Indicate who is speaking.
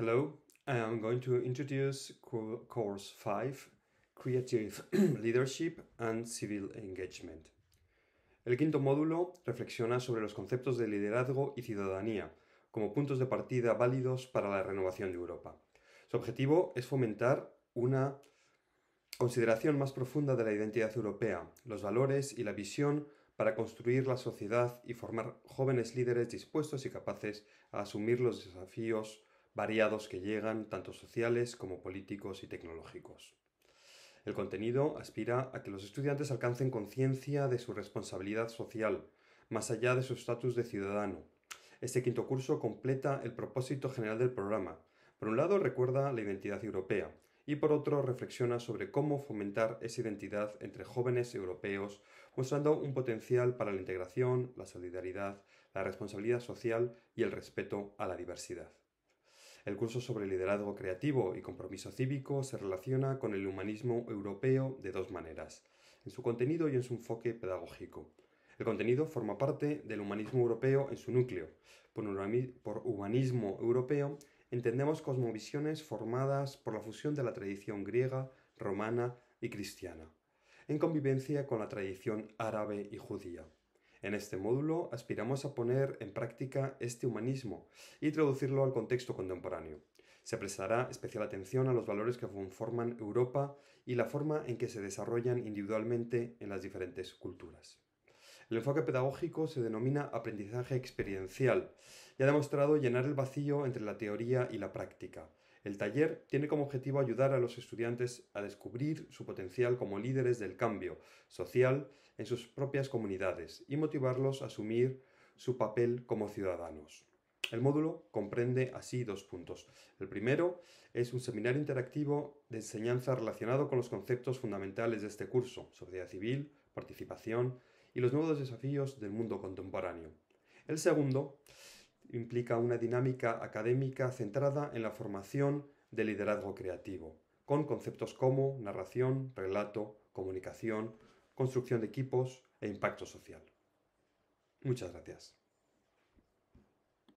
Speaker 1: Hello, I am going to introduce course 5, Creative Leadership and Civil Engagement. El quinto módulo reflexiona sobre los conceptos de liderazgo y ciudadanía como puntos de partida válidos para la renovación de Europa. Su objetivo es fomentar una consideración más profunda de la identidad europea, los valores y la visión para construir la sociedad y formar jóvenes líderes dispuestos y capaces a asumir los desafíos variados que llegan, tanto sociales como políticos y tecnológicos. El contenido aspira a que los estudiantes alcancen conciencia de su responsabilidad social, más allá de su estatus de ciudadano. Este quinto curso completa el propósito general del programa. Por un lado, recuerda la identidad europea y por otro, reflexiona sobre cómo fomentar esa identidad entre jóvenes europeos, mostrando un potencial para la integración, la solidaridad, la responsabilidad social y el respeto a la diversidad. El curso sobre liderazgo creativo y compromiso cívico se relaciona con el humanismo europeo de dos maneras, en su contenido y en su enfoque pedagógico. El contenido forma parte del humanismo europeo en su núcleo. Por humanismo europeo entendemos cosmovisiones formadas por la fusión de la tradición griega, romana y cristiana, en convivencia con la tradición árabe y judía. En este módulo aspiramos a poner en práctica este humanismo y traducirlo al contexto contemporáneo. Se prestará especial atención a los valores que conforman Europa y la forma en que se desarrollan individualmente en las diferentes culturas. El enfoque pedagógico se denomina aprendizaje experiencial y ha demostrado llenar el vacío entre la teoría y la práctica, el taller tiene como objetivo ayudar a los estudiantes a descubrir su potencial como líderes del cambio social en sus propias comunidades y motivarlos a asumir su papel como ciudadanos. El módulo comprende así dos puntos. El primero es un seminario interactivo de enseñanza relacionado con los conceptos fundamentales de este curso, sociedad civil, participación y los nuevos desafíos del mundo contemporáneo. El segundo implica una dinámica académica centrada en la formación de liderazgo creativo, con conceptos como narración, relato, comunicación, construcción de equipos e impacto social. Muchas gracias.